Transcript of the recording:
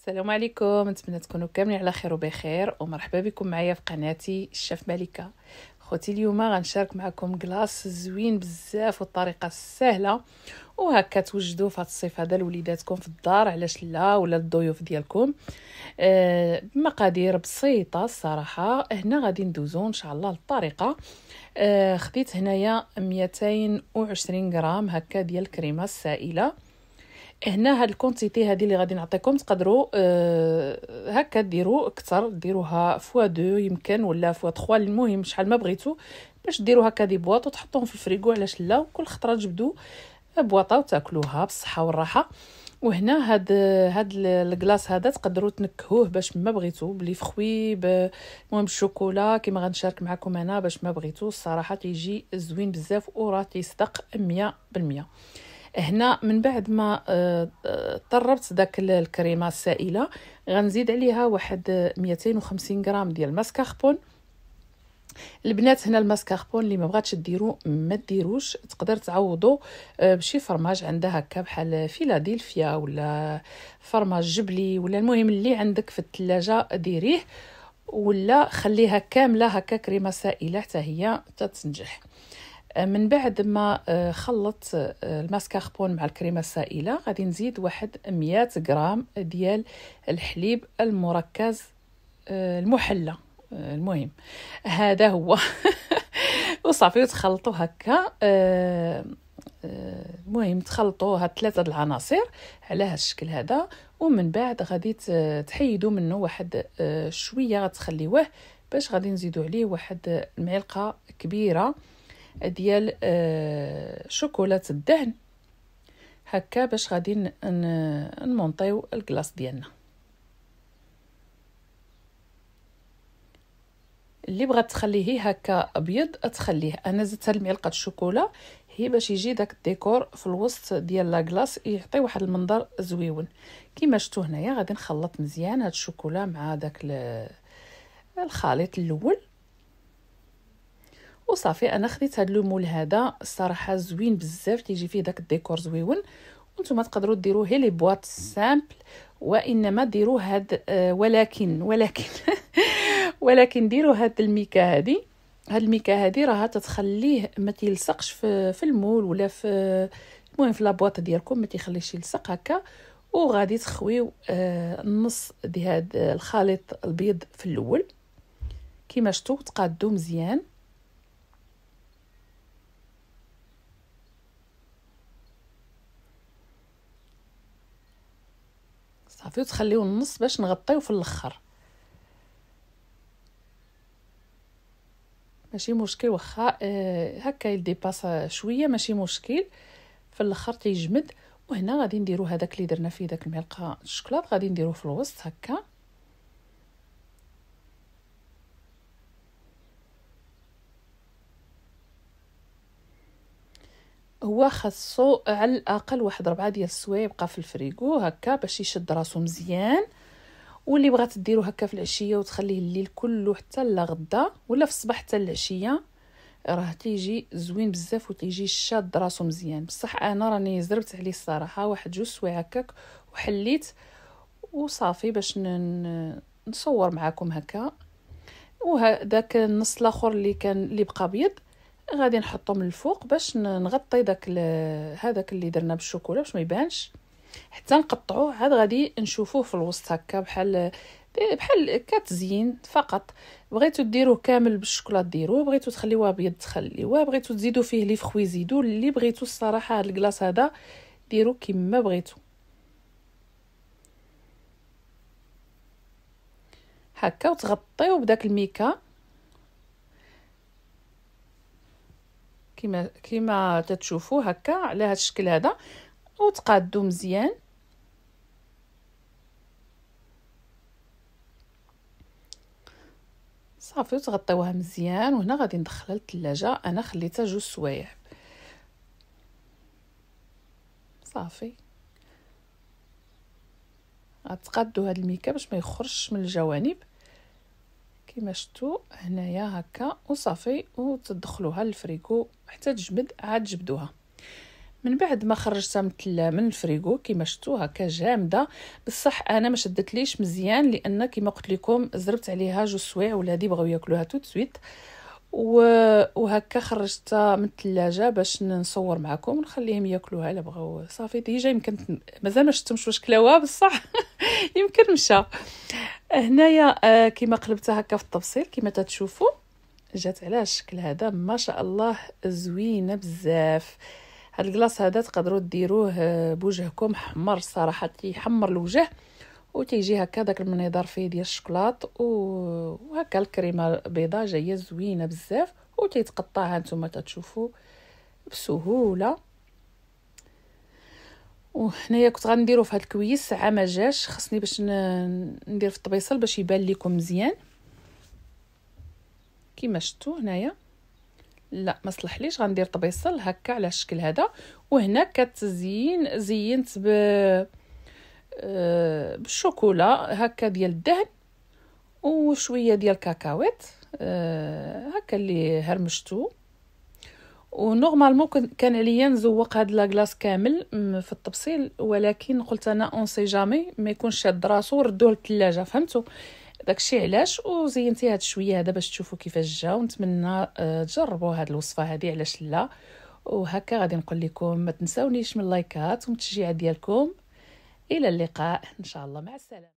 السلام عليكم نتمنى تكونوا كاملين على خير وبخير ومرحبا بكم معايا في قناتي الشاف ملكه خوتي اليوم غنشارك معكم كلاص زوين بزاف والطريقه السهله وهكا توجدوا في هذا الصيف هذا لوليداتكم في الدار علاش لا ولا الضيوف ديالكم أه بمقادير بسيطه الصراحه هنا غادي ندوزو ان شاء الله للطريقه أه خديت هنايا 220 غرام هكا ديال الكريمه السائله هنا هاد الكونتيتي هادي اللي غادي نعطيكم تقدروا أه هكا ديروا اكثر ديروها فوا دو يمكن ولا فوا 3 المهم شحال ما بغيتو باش ديروا هكا دي بواط وتحطوهم في الفريكو علاش لا وكل خطره تجبدوا بواطه وتاكلوها بالصحه والراحه وهنا هاد هاد الكلاص هذا تقدروا تنكهوه باش ما بغيتو بلي فخوي المهم الشوكولا كيما غنشارك معكم انا باش ما بغيتو الصراحه تيجي زوين بزاف وراه تيصدق 100% هنا من بعد ما آه، آه، طربت داك الكريمه السائله غنزيد عليها واحد 250 آه، غرام ديال الماسكاربون البنات هنا الماسكاربون اللي ما بغاتش ديرو ما ديروش تقدر تعوضو بشي فرماج عندها هكا بحال فيلادلفيا ولا فرماج جبلي ولا المهم اللي عندك في الثلاجه ديريه ولا خليها كامله هكا كريمه سائله حتى هي تتنجح آه، من بعد ما آه، خلط آه، الماسكاربون مع الكريمه السائله غادي نزيد واحد ميات غرام ديال الحليب المركز المحلى المهم هذا هو وصافي وتخلطوا هكا المهم تخلطوا هاد ثلاثه العناصر على هاد الشكل هذا ومن بعد غادي تحيدوا منه واحد شويه غتخليوه باش غادي نزيدوا عليه واحد المعلقه كبيره ديال آه، شوكولاته الدهن هكا باش غادي نمونطيو الكلاص ديالنا اللي بغات تخليه هكا ابيض تخليه انا زدت هاد المعلقه الشوكولا هي باش يجي داك الديكور في الوسط ديال لا كلاص يعطي واحد المنظر زويون كيما شفتوا هنايا غادي نخلط مزيان هاد الشوكولا مع داك الخليط الاول وصافي انا خديت هاد لو مول هذا الصراحه زوين بزاف كيجي فيه داك الديكور زويون وانتم تقدروا ديروا هي لي بواط سامبل وانما ديروا هاد آه ولكن ولكن ولكن ديروا هاد الميكا هادي هاد الميكا هادي راها تتخليه ما تيلصقش في, في المول ولا في المهم في لابواط ديالكم ما تيخليش يلصق هكا وغادي تخويو آه النص ديال الخليط البيض في الاول كما شفتوا تقادو مزيان صافي وتخليوه النص باش نغطيو في الاخر ماشي مشكل واخا آه هكا يديباس شويه ماشي مشكل في الاخر تيجمد وهنا غادي نديرو هذاك اللي درنا فيه داك المعلقه الشكلاط غادي نديروه في الوسط هكا هو خاصو على الاقل واحد ربعة ديال السوايع يبقى في الفريكو هكا باش يشد راسو مزيان واللي بغات ديرو هكا في العشيه وتخليه الليل كله حتى لغدا ولا في الصباح حتى العشيه راه تيجي زوين بزاف وتيجي شاد راسو مزيان بصح انا راني زربت عليه الصراحه واحد جوج سوايع هكاك وحليت وصافي باش نصور معاكم هكا وهذاك النص الاخر اللي كان اللي بقى بيض غادي نحطو من الفوق باش نغطي داك هذاك اللي درنا بالشوكولا باش ما يبانش حتى نقطعوه عاد غادي نشوفوه في الوسط هكا بحال بحال كتزيين فقط بغيتو ديروه كامل بالشوكولا ديروه بغيتو تخليوه ابيض تخليوه بغيتو تزيدو فيه لي فخوي زيدو اللي بغيتو الصراحه هاد الكلاص هذا ديرو كيما بغيتو هكا وتغطيو بداك الميكا كما كما تتشوفوا هكا على هذا الشكل هذا وتقادوا مزيان صافي تغطيوها مزيان وهنا غادي ندخلها للثلاجه انا خليتها جوج سوايع صافي غتقادوا هاد الميكا باش ما يخرجش من الجوانب كما شفتوا هنايا هكا وصافي وتدخلوها للفريكو حتى تجبد عاد جبدوها من بعد ما خرجتها من من الفريكو كما شفتوا هكا جامده بصح انا ما شدتليش مزيان لان كما قلت لكم زربت عليها جوج سوايع ولادي بغاو ياكلوها توت سويت وهكا خرجتها من الثلاجه باش نصور معكم ونخليهم ياكلوها الا بغاو صافي ديجا يمكن مازال ما شفتهمش واش كلاوها بصح يمكن مشى هنايا آه، كيما قلبتها هكا في التبصيل كيما تتشوفوا جات على الشكل هذا ما شاء الله زوينه بزاف هاد الكلاص هذا تقدروا ديروه آه، بوجهكم حمر صراحه كيحمر الوجه وتيجي هكا داك المنيدر فيه ديال الشكلاط وهكا الكريمه بيضاء جايه زوينه بزاف وتيتقطع ها نتوما تتشوفوا بسهوله وهنايا كنت غنديرو في هاد الكويس ساعه ما جاش خصني باش ندير في الطبيصل باش يبان لكم مزيان كيما شفتوا هنايا لا ما صلحليش غندير طبيصل هكا على الشكل هذا وهنا كتزين زينت ب بالشوكولا آه، هكا ديال الدهن وشويه ديال الكاكاوات آه، هكا اللي هرمشتو ونورمالمون كان عليا نزوق هاد لاكلاص كامل في الطبسيل ولكن قلت انا اون سي جامي ما يكونش شاد راسو ردوه للثلاجه فهمتو داكشي علاش وزينتي هاد شويه هذا باش تشوفوا كيفاش جا ونتمنى آه، تجربوا هاد الوصفه هادي علاش لا وهكا غادي نقول لكم ما تنساونيش من اللايكات والتشجيع ديالكم إلى اللقاء إن شاء الله مع السلامة